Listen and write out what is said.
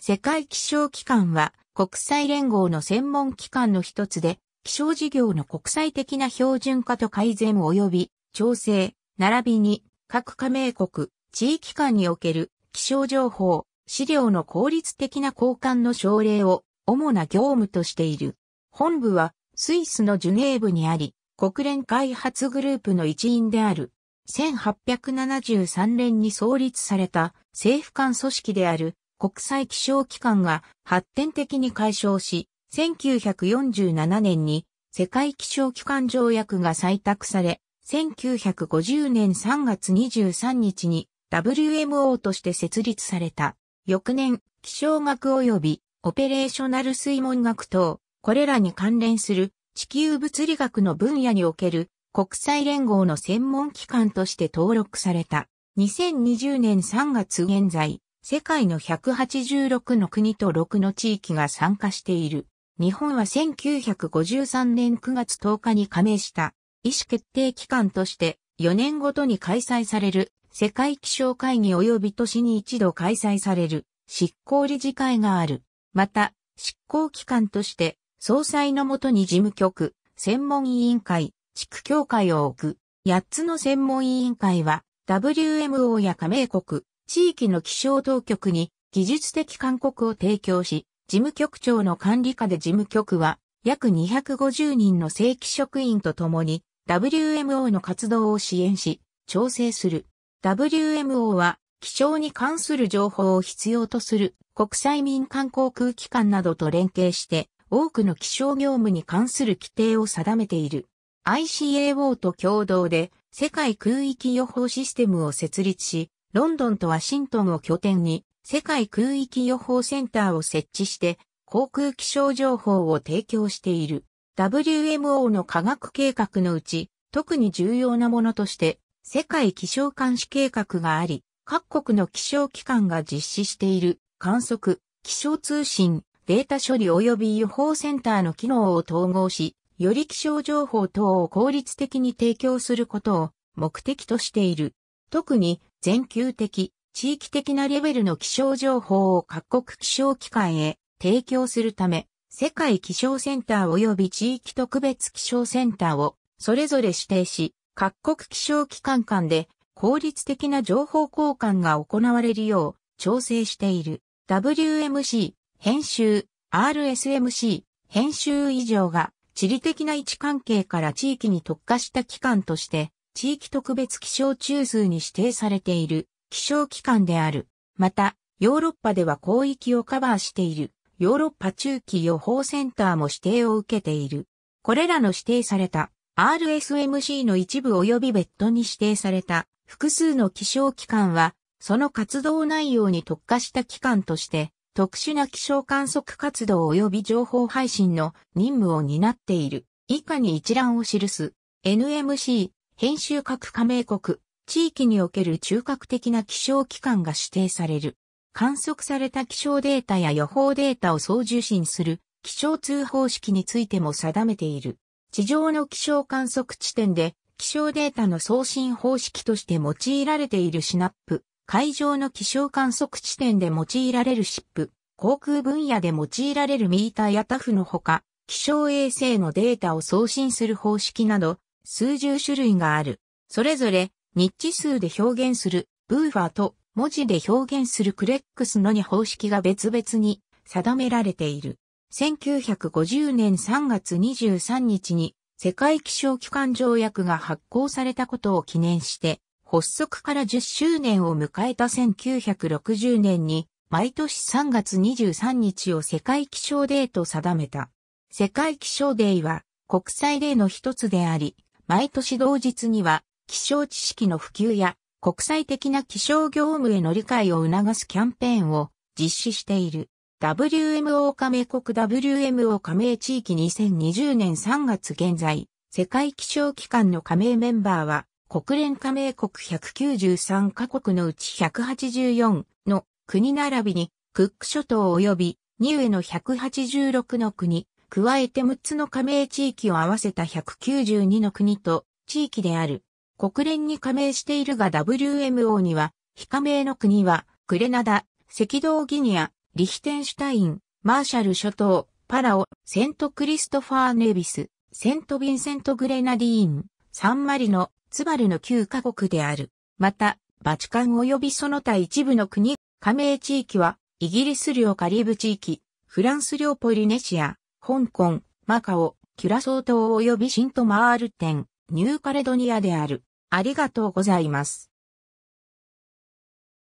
世界気象機関は国際連合の専門機関の一つで、気象事業の国際的な標準化と改善及び調整、並びに各加盟国、地域間における気象情報、資料の効率的な交換の奨励を主な業務としている。本部はスイスのジュネーブにあり、国連開発グループの一員である。1873年に創立された政府間組織である国際気象機関が発展的に解消し、1947年に世界気象機関条約が採択され、1950年3月23日に WMO として設立された。翌年、気象学及びオペレーショナル水門学等、これらに関連する地球物理学の分野における国際連合の専門機関として登録された。2020年3月現在、世界の186の国と6の地域が参加している。日本は1953年9月10日に加盟した意思決定機関として4年ごとに開催される世界気象会議及び年に一度開催される執行理事会がある。また、執行機関として総裁のもとに事務局、専門委員会、地区協会を置く8つの専門委員会は WMO や加盟国、地域の気象当局に技術的勧告を提供し、事務局長の管理下で事務局は約250人の正規職員と共に WMO の活動を支援し、調整する。WMO は気象に関する情報を必要とする国際民間航空機関などと連携して多くの気象業務に関する規定を定めている。ICAO と共同で世界空域予報システムを設立し、ロンドンとワシントンを拠点に世界空域予報センターを設置して航空気象情報を提供している。WMO の科学計画のうち特に重要なものとして世界気象監視計画があり、各国の気象機関が実施している観測、気象通信、データ処理及び予報センターの機能を統合し、より気象情報等を効率的に提供することを目的としている。特に全球的、地域的なレベルの気象情報を各国気象機関へ提供するため、世界気象センター及び地域特別気象センターをそれぞれ指定し、各国気象機関間で効率的な情報交換が行われるよう調整している WMC 編集 RSMC 編集以上が地理的な位置関係から地域に特化した機関として地域特別気象中枢に指定されている気象機関である。また、ヨーロッパでは広域をカバーしているヨーロッパ中期予報センターも指定を受けている。これらの指定された RSMC の一部及び別途に指定された複数の気象機関は、その活動内容に特化した機関として、特殊な気象観測活動及び情報配信の任務を担っている。以下に一覧を記す。NMC、編集各加盟国、地域における中核的な気象機関が指定される。観測された気象データや予報データを送受信する気象通報式についても定めている。地上の気象観測地点で気象データの送信方式として用いられているシナップ、海上の気象観測地点で用いられるシップ、航空分野で用いられるミーターやタフのほか、気象衛星のデータを送信する方式など、数十種類がある。それぞれ、日地数で表現する、ブーファーと文字で表現するクレックスの2方式が別々に定められている。1950年3月23日に世界気象機関条約が発行されたことを記念して、発足から10周年を迎えた1960年に、毎年3月23日を世界気象デーと定めた。世界気象デーは国際デーの一つであり、毎年同日には、気象知識の普及や国際的な気象業務への理解を促すキャンペーンを実施している。WMO 加盟国 WMO 加盟地域2020年3月現在、世界気象機関の加盟メンバーは、国連加盟国193カ国のうち184の国並びに、クック諸島及びニューエの186の国、加えて6つの加盟地域を合わせた192の国と地域である。国連に加盟しているが WMO には、非加盟の国は、グレナダ、赤道ギニア、リヒテンシュタイン、マーシャル諸島、パラオ、セントクリストファー・ネビス、セント・ヴィンセント・グレナディーン、サンマリノ、ツバルの9カ国である。また、バチカン及びその他一部の国、加盟地域は、イギリス領カリブ地域、フランス領ポリネシア、香港、マカオ、キュラソー島及びシントマール店、ニューカレドニアである。ありがとうございます。